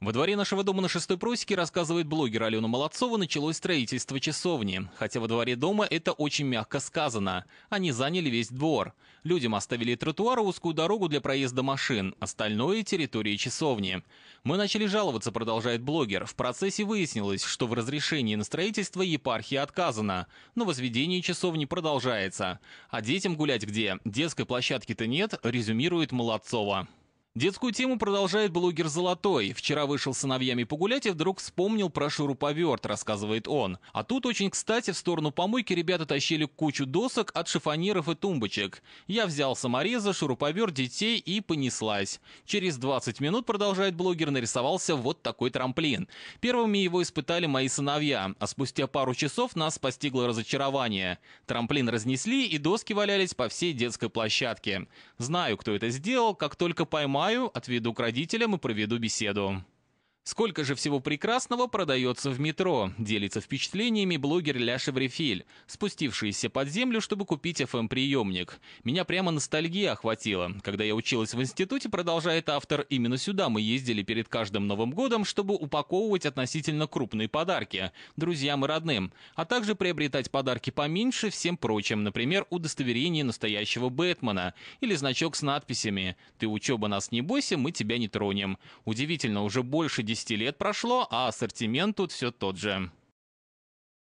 Во дворе нашего дома на Шестой просеке, рассказывает блогер Алена Молодцова, началось строительство часовни. Хотя во дворе дома это очень мягко сказано. Они заняли весь двор. Людям оставили тротуар и узкую дорогу для проезда машин, остальное – территория часовни. «Мы начали жаловаться», – продолжает блогер. В процессе выяснилось, что в разрешении на строительство епархия отказана, но возведение часовни продолжается. А детям гулять где? Детской площадки-то нет, резюмирует Молодцова. Детскую тему продолжает блогер Золотой. Вчера вышел с сыновьями погулять и вдруг вспомнил про шуруповерт, рассказывает он. А тут очень кстати в сторону помойки ребята тащили кучу досок от шифонеров и тумбочек. Я взял саморезы, шуруповерт, детей и понеслась. Через 20 минут, продолжает блогер, нарисовался вот такой трамплин. Первыми его испытали мои сыновья, а спустя пару часов нас постигло разочарование. Трамплин разнесли и доски валялись по всей детской площадке. Знаю, кто это сделал, как только поймал поймаю, отведу к родителям и проведу беседу. Сколько же всего прекрасного продается в метро, делится впечатлениями блогер Ля Шеврефель, спустившийся под землю, чтобы купить FM-приемник. Эм Меня прямо ностальгия охватила. Когда я училась в институте, продолжает автор, именно сюда мы ездили перед каждым Новым годом, чтобы упаковывать относительно крупные подарки друзьям и родным, а также приобретать подарки поменьше всем прочим, например, удостоверение настоящего Бэтмена или значок с надписями «Ты учеба нас не бойся, мы тебя не тронем». Удивительно, уже больше 10 лет прошло, а ассортимент тут все тот же.